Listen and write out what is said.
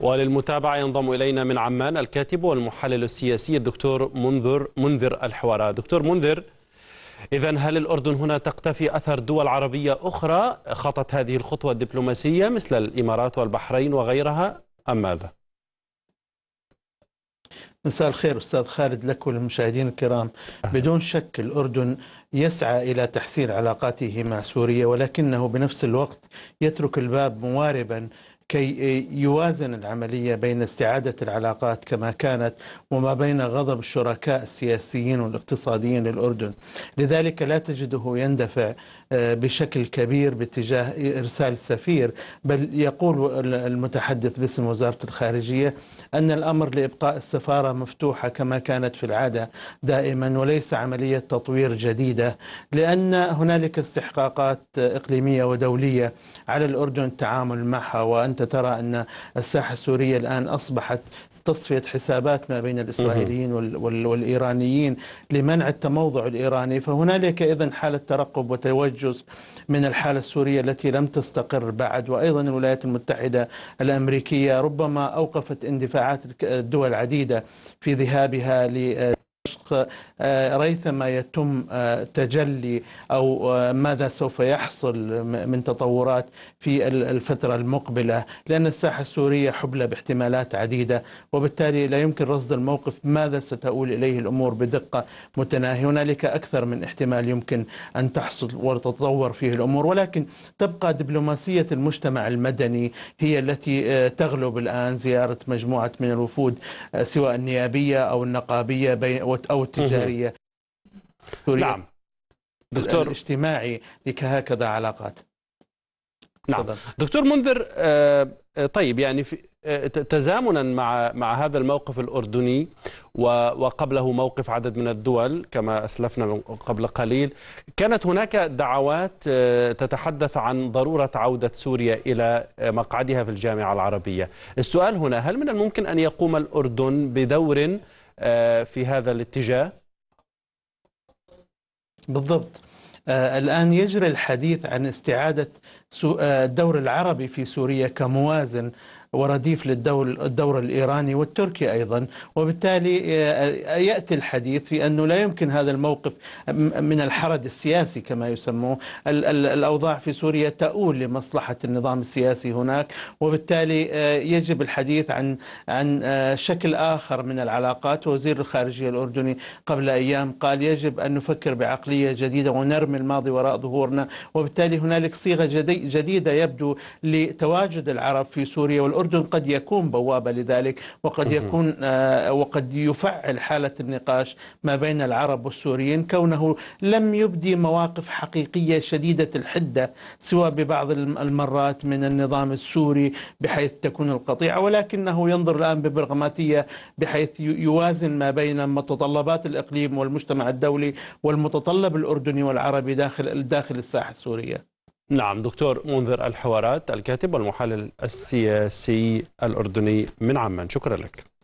وللمتابعة ينضم إلينا من عمان الكاتب والمحلل السياسي الدكتور منذر منذر الحوارة دكتور منذر إذا هل الأردن هنا تقتفي أثر دول عربية أخرى خطت هذه الخطوة الدبلوماسية مثل الإمارات والبحرين وغيرها أم ماذا؟ مساء الخير استاذ خالد لك وللمشاهدين الكرام بدون شك الاردن يسعى الى تحسين علاقاته مع سوريا ولكنه بنفس الوقت يترك الباب مواربا كي يوازن العملية بين استعادة العلاقات كما كانت وما بين غضب الشركاء السياسيين والاقتصاديين للأردن لذلك لا تجده يندفع آه، بشكل كبير باتجاه إرسال سفير بل يقول المتحدث باسم وزارة الخارجية أن الأمر لإبقاء السفارة مفتوحة كما كانت في العادة دائما وليس عملية تطوير جديدة لأن هنالك استحقاقات إقليمية ودولية على الأردن التعامل معها وأن أنت ترى أن الساحة السورية الآن أصبحت تصفية حسابات ما بين الإسرائيليين والإيرانيين لمنع التموضع الإيراني فهنالك إذا حالة ترقب وتوجس من الحالة السورية التي لم تستقر بعد وأيضا الولايات المتحدة الأمريكية ربما أوقفت اندفاعات الدول العديدة في ذهابها ل الحق آه، ريثما يتم آه، تجلي أو آه، ماذا سوف يحصل من تطورات في الفترة المقبلة لأن الساحة السورية حبلى باحتمالات عديدة وبالتالي لا يمكن رصد الموقف ماذا ستؤول إليه الأمور بدقة متناهية هنالك أكثر من احتمال يمكن أن تحصل وتتطور فيه الأمور ولكن تبقى دبلوماسية المجتمع المدني هي التي تغلب الآن زيارة مجموعة من الوفود سواء النيابية أو النقابية أو التجارية نعم دكتور الاجتماعي لكهكذا علاقات نعم فضل. دكتور منذر آه، آه، طيب يعني في آه، تزامنا مع مع هذا الموقف الاردني وقبله موقف عدد من الدول كما اسلفنا قبل قليل كانت هناك دعوات تتحدث عن ضروره عوده سوريا الى مقعدها في الجامعه العربيه السؤال هنا هل من الممكن ان يقوم الاردن بدور آه، في هذا الاتجاه بالضبط آه، الآن يجري الحديث عن استعادة آه، الدور العربي في سوريا كموازن ورديف للدور الإيراني والتركي أيضا وبالتالي آه، يأتي الحديث في أنه لا يمكن هذا الموقف من الحرد السياسي كما يسموه الأوضاع في سوريا تؤول لمصلحة النظام السياسي هناك وبالتالي آه، يجب الحديث عن عن آه، شكل آخر من العلاقات وزير الخارجية الأردني قبل أيام قال يجب أن نفكر بعقلية جديدة ونرمي الماضي وراء ظهورنا وبالتالي هنالك صيغة جديدة يبدو لتواجد العرب في سوريا والأردن الأردن قد يكون بوابة لذلك وقد يكون آه، وقد يفعل حالة النقاش ما بين العرب والسوريين كونه لم يبدي مواقف حقيقية شديدة الحدة سوى ببعض المرات من النظام السوري بحيث تكون القطيعة ولكنه ينظر الآن ببرغماتية بحيث يوازن ما بين متطلبات الإقليم والمجتمع الدولي والمتطلب الأردني والعربي داخل داخل الساحة السورية نعم دكتور منذر الحوارات الكاتب والمحلل السياسي الأردني من عمان شكرا لك